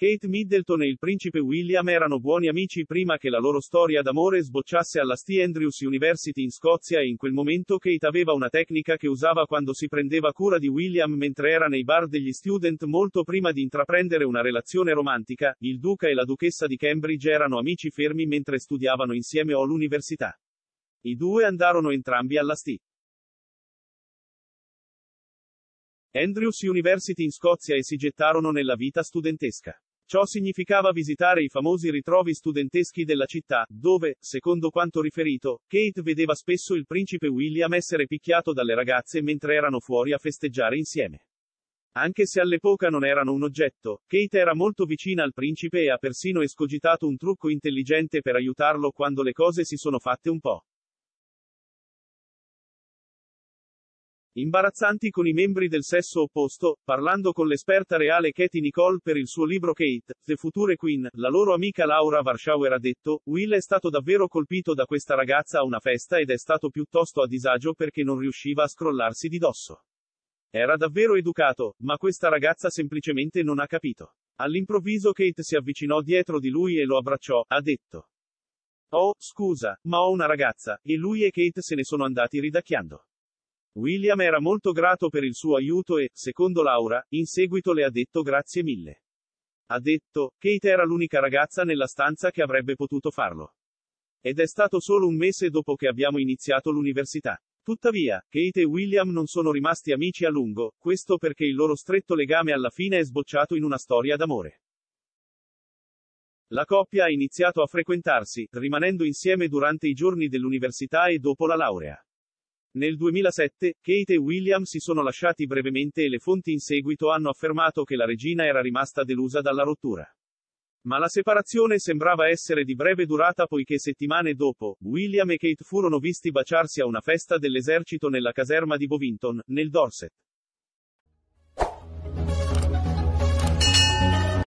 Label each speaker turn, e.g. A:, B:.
A: Kate Middleton e il principe William erano buoni amici prima che la loro storia d'amore sbocciasse alla St. Andrews University in Scozia e in quel momento Kate aveva una tecnica che usava quando si prendeva cura di William mentre era nei bar degli student molto prima di intraprendere una relazione romantica, il duca e la duchessa di Cambridge erano amici fermi mentre studiavano insieme all'università. I due andarono entrambi alla St. Andrews University in Scozia e si gettarono nella vita studentesca. Ciò significava visitare i famosi ritrovi studenteschi della città, dove, secondo quanto riferito, Kate vedeva spesso il principe William essere picchiato dalle ragazze mentre erano fuori a festeggiare insieme. Anche se all'epoca non erano un oggetto, Kate era molto vicina al principe e ha persino escogitato un trucco intelligente per aiutarlo quando le cose si sono fatte un po'. imbarazzanti con i membri del sesso opposto, parlando con l'esperta reale Katie Nicole per il suo libro Kate, The Future Queen, la loro amica Laura Warschauer ha detto, Will è stato davvero colpito da questa ragazza a una festa ed è stato piuttosto a disagio perché non riusciva a scrollarsi di dosso. Era davvero educato, ma questa ragazza semplicemente non ha capito. All'improvviso Kate si avvicinò dietro di lui e lo abbracciò, ha detto. Oh, scusa, ma ho una ragazza, e lui e Kate se ne sono andati ridacchiando. William era molto grato per il suo aiuto e, secondo Laura, in seguito le ha detto grazie mille. Ha detto, Kate era l'unica ragazza nella stanza che avrebbe potuto farlo. Ed è stato solo un mese dopo che abbiamo iniziato l'università. Tuttavia, Kate e William non sono rimasti amici a lungo, questo perché il loro stretto legame alla fine è sbocciato in una storia d'amore. La coppia ha iniziato a frequentarsi, rimanendo insieme durante i giorni dell'università e dopo la laurea. Nel 2007, Kate e William si sono lasciati brevemente e le fonti in seguito hanno affermato che la regina era rimasta delusa dalla rottura. Ma la separazione sembrava essere di breve durata poiché settimane dopo, William e Kate furono visti baciarsi a una festa dell'esercito nella caserma di Bovington, nel Dorset.